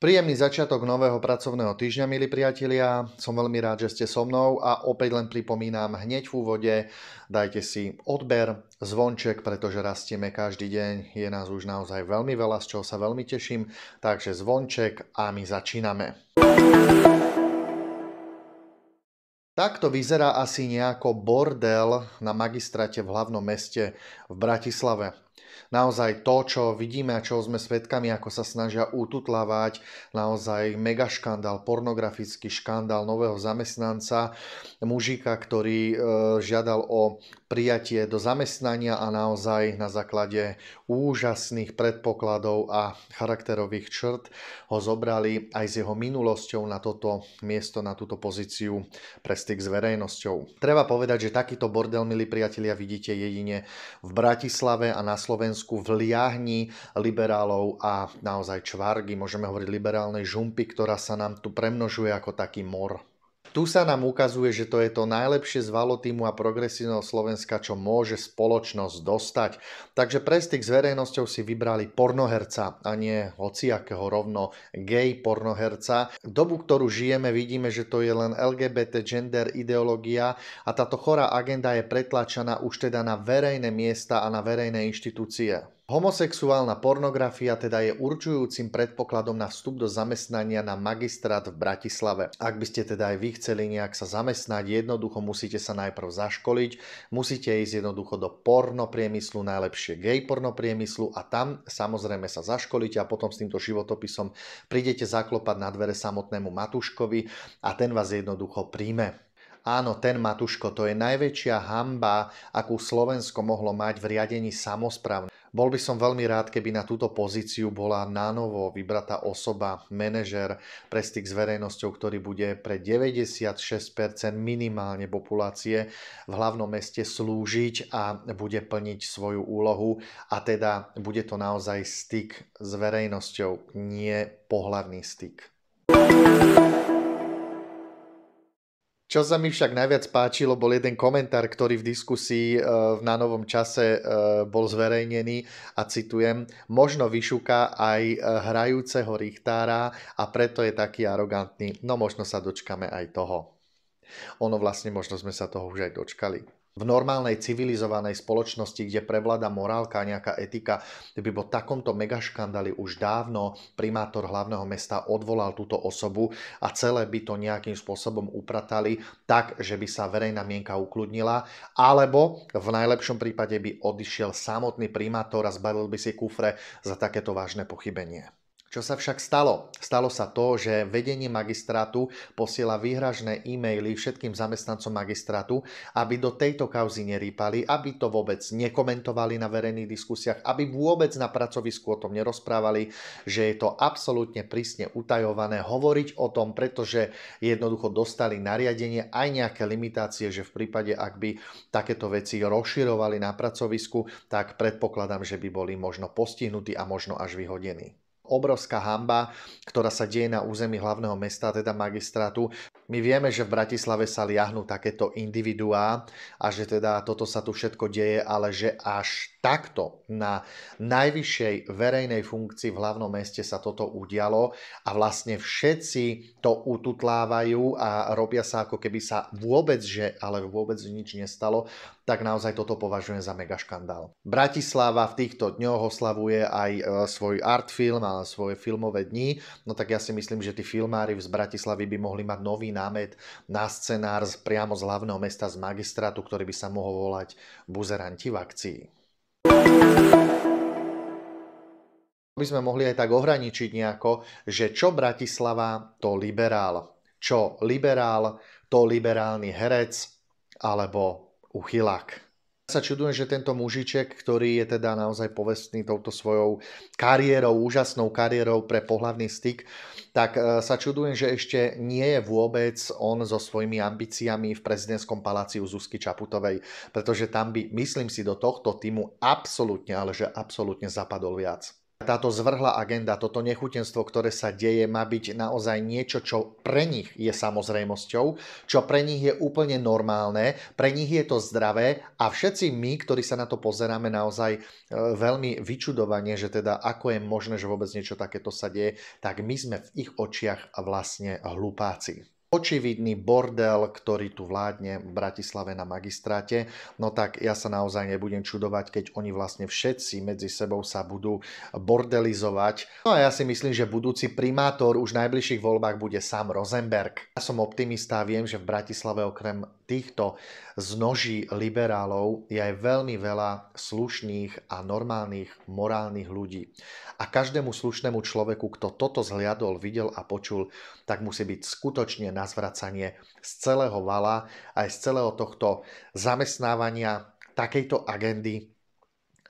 Príjemný začiatok nového pracovného týždňa, milí priatelia. Som veľmi rád, že ste so mnou a opäť len pripomínam hneď v úvode, dajte si odber, zvonček, pretože rastieme každý deň. Je nás už naozaj veľmi veľa, z čoho sa veľmi teším. Takže zvonček a my začíname. Takto vyzerá asi nejako bordel na magistrate v hlavnom meste v Bratislave. Naozaj to, čo vidíme a čo sme svedkami, ako sa snažia ututlávať, naozaj mega škandál, pornografický škandál nového zamestnanca, mužika, ktorý e, žiadal o prijatie do zamestnania a naozaj na základe úžasných predpokladov a charakterových črt ho zobrali aj s jeho minulosťou na toto miesto, na túto pozíciu pre styk s verejnosťou. Treba povedať, že takýto bordel, milí priatelia, vidíte jedine v Bratislave a na Slovensku Slovensku v liahni liberálov a naozaj čvargy, môžeme hovoriť liberálnej žumpy, ktorá sa nám tu premnožuje ako taký mor. Tu sa nám ukazuje, že to je to najlepšie z Valotímu a progresívneho Slovenska, čo môže spoločnosť dostať. Takže pre s verejnosťou si vybrali pornoherca a nie hociakého rovno gay pornoherca. Dobu, ktorú žijeme, vidíme, že to je len LGBT gender ideológia a táto chorá agenda je pretlačená už teda na verejné miesta a na verejné inštitúcie. Homosexuálna pornografia teda je určujúcim predpokladom na vstup do zamestnania na magistrát v Bratislave. Ak by ste teda aj vy chceli nejak sa zamestnať, jednoducho musíte sa najprv zaškoliť, musíte ísť jednoducho do porno priemyslu, najlepšie gay priemyslu a tam samozrejme sa zaškolíte a potom s týmto životopisom prídete zaklopať na dvere samotnému Matuškovi a ten vás jednoducho príjme. Áno, ten Matuško, to je najväčšia hamba, akú Slovensko mohlo mať v riadení samozprávne. Bol by som veľmi rád, keby na túto pozíciu bola nánovo vybratá osoba, manažer pre styk s verejnosťou, ktorý bude pre 96% minimálne populácie v hlavnom meste slúžiť a bude plniť svoju úlohu a teda bude to naozaj styk s verejnosťou, nie pohľadný styk. Čo sa mi však najviac páčilo, bol jeden komentár, ktorý v diskusii e, v na novom čase e, bol zverejnený a citujem, možno vyšuka aj e, hrajúceho Richtára a preto je taký arogantný. No možno sa dočkame aj toho. Ono vlastne možno sme sa toho už aj dočkali. V normálnej civilizovanej spoločnosti, kde prevláda morálka a nejaká etika, by po takomto megaškandali už dávno primátor hlavného mesta odvolal túto osobu a celé by to nejakým spôsobom upratali tak, že by sa verejná mienka ukludnila, alebo v najlepšom prípade by odišiel samotný primátor a zbavil by si kufre za takéto vážne pochybenie. Čo sa však stalo? Stalo sa to, že vedenie magistrátu posiela výhražné e-maily všetkým zamestnancom magistrátu, aby do tejto kauzy nerýpali, aby to vôbec nekomentovali na verejných diskusiách, aby vôbec na pracovisku o tom nerozprávali, že je to absolútne prísne utajované hovoriť o tom, pretože jednoducho dostali nariadenie aj nejaké limitácie, že v prípade, ak by takéto veci rozširovali na pracovisku, tak predpokladám, že by boli možno postihnutí a možno až vyhodení obrovská hamba, ktorá sa deje na území hlavného mesta, teda magistrátu. My vieme, že v Bratislave sa liahnú takéto individuá a že teda toto sa tu všetko deje, ale že až takto na najvyššej verejnej funkcii v hlavnom meste sa toto udialo a vlastne všetci to ututlávajú a robia sa ako keby sa vôbec, že ale vôbec nič nestalo, tak naozaj toto považujem za mega škandál. Bratislava v týchto dňoch oslavuje aj e, svoj artfilm. a svoje filmové dni, no tak ja si myslím, že tí filmári z Bratislavy by mohli mať nový námet na scenár z priamo z hlavného mesta z magistrátu, ktorý by sa mohol volať Buzeranti v akcii. By sme mohli aj tak ohraničiť nejako, že čo Bratislava, to liberál. Čo liberál, to liberálny herec alebo uchylák sa čudujem, že tento mužiček, ktorý je teda naozaj povestný touto svojou kariérou, úžasnou kariérou pre pohlavný styk, tak e, sa čudujem, že ešte nie je vôbec on so svojimi ambíciami v prezidentskom paláciu Zuzky Čaputovej, pretože tam by, myslím si, do tohto týmu absolútne, ale že absolútne zapadol viac. Táto zvrhla agenda, toto nechutenstvo, ktoré sa deje, má byť naozaj niečo, čo pre nich je samozrejmosťou, čo pre nich je úplne normálne, pre nich je to zdravé a všetci my, ktorí sa na to pozeráme naozaj e, veľmi vyčudovanie, že teda ako je možné, že vôbec niečo takéto sa deje, tak my sme v ich očiach vlastne hlupáci očividný bordel, ktorý tu vládne v Bratislave na magistráte, no tak ja sa naozaj nebudem čudovať, keď oni vlastne všetci medzi sebou sa budú bordelizovať. No a ja si myslím, že budúci primátor už v najbližších voľbách bude sám Rosenberg. Ja som optimista a viem, že v Bratislave okrem týchto znoží liberálov je aj veľmi veľa slušných a normálnych morálnych ľudí. A každému slušnému človeku, kto toto zhliadol, videl a počul, tak musí byť skutočne zvracanie z celého vala, aj z celého tohto zamestnávania takejto agendy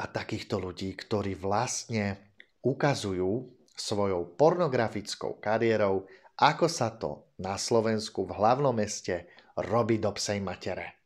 a takýchto ľudí, ktorí vlastne ukazujú svojou pornografickou kariérou, ako sa to na Slovensku v hlavnom meste robí do psej matere.